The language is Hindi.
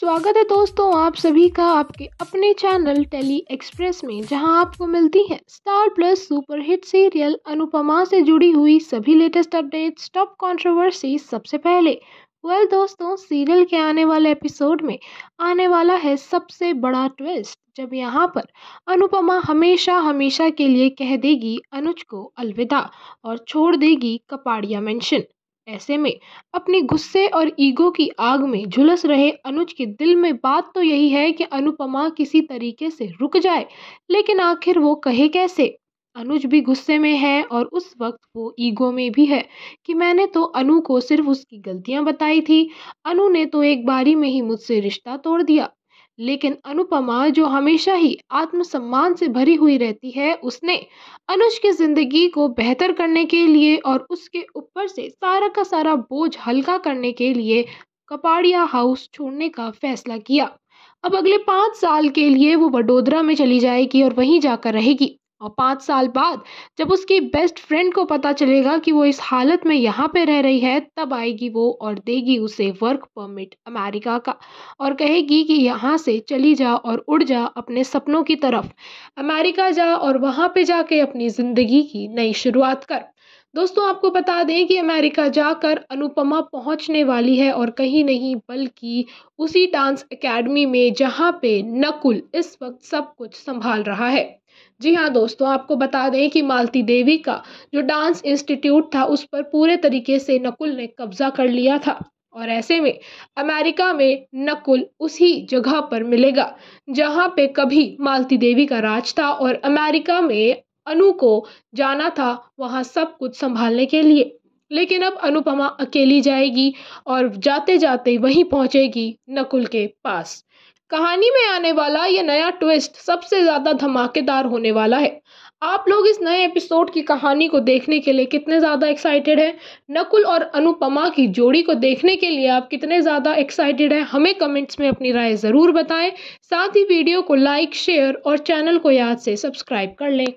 स्वागत है दोस्तों आप सभी का आपके अपने चैनल टेली एक्सप्रेस में जहां आपको मिलती है Star Plus super hit serial Anupama से जुड़ी हुई सभी लेटेस्ट अपडेट्स टॉप कंट्रोवर्सी सबसे पहले वेल well, दोस्तों सीरियल के आने वाले एपिसोड में आने वाला है सबसे बड़ा ट्विस्ट जब यहाँ पर अनुपमा हमेशा हमेशा के लिए कह देगी अनुज को अलविदा और छोड़ देगी कपाड़िया मेंशन ऐसे में अपने गुस्से और ईगो की आग में झुलस रहे अनुज के दिल में बात तो यही है कि अनुपमा किसी तरीके से रुक जाए लेकिन आखिर वो कहे कैसे अनुज भी गुस्से में है और उस वक्त वो ईगो में भी है कि मैंने तो अनु को सिर्फ उसकी गलतियां बताई थी अनु ने तो एक बारी में ही मुझसे रिश्ता तोड़ दिया लेकिन अनुपमा जो हमेशा ही आत्मसम्मान से भरी हुई रहती है उसने अनुज की ज़िंदगी को बेहतर करने के लिए और उसके ऊपर से सारा का सारा बोझ हल्का करने के लिए कपाड़िया हाउस छोड़ने का फैसला किया अब अगले पाँच साल के लिए वो वडोदरा में चली जाएगी और वहीं जाकर रहेगी और पाँच साल बाद जब उसकी बेस्ट फ्रेंड को पता चलेगा कि वो इस हालत में यहाँ पे रह रही है तब आएगी वो और देगी उसे वर्क परमिट अमेरिका का और कहेगी कि यहाँ से चली जा और उड़ जा अपने सपनों की तरफ अमेरिका जा और वहाँ पे जाके अपनी ज़िंदगी की नई शुरुआत कर दोस्तों आपको बता दें कि अमेरिका जाकर अनुपमा पहुंचने वाली है और कहीं नहीं बल्कि उसी डांस एकेडमी में जहां पे नकुल इस वक्त सब कुछ संभाल रहा है जी हाँ दोस्तों आपको बता दें कि मालती देवी का जो डांस इंस्टीट्यूट था उस पर पूरे तरीके से नकुल ने कब्जा कर लिया था और ऐसे में अमेरिका में नकुल उसी जगह पर मिलेगा जहाँ पे कभी मालती देवी का राज था और अमेरिका में अनु को जाना था वहाँ सब कुछ संभालने के लिए लेकिन अब अनुपमा अकेली जाएगी और जाते जाते वहीं पहुँचेगी नकुल के पास कहानी में आने वाला यह नया ट्विस्ट सबसे ज़्यादा धमाकेदार होने वाला है आप लोग इस नए एपिसोड की कहानी को देखने के लिए कितने ज़्यादा एक्साइटेड हैं नकुल और अनुपमा की जोड़ी को देखने के लिए आप कितने ज़्यादा एक्साइटेड हैं हमें कमेंट्स में अपनी राय ज़रूर बताएं साथ ही वीडियो को लाइक शेयर और चैनल को याद से सब्सक्राइब कर लें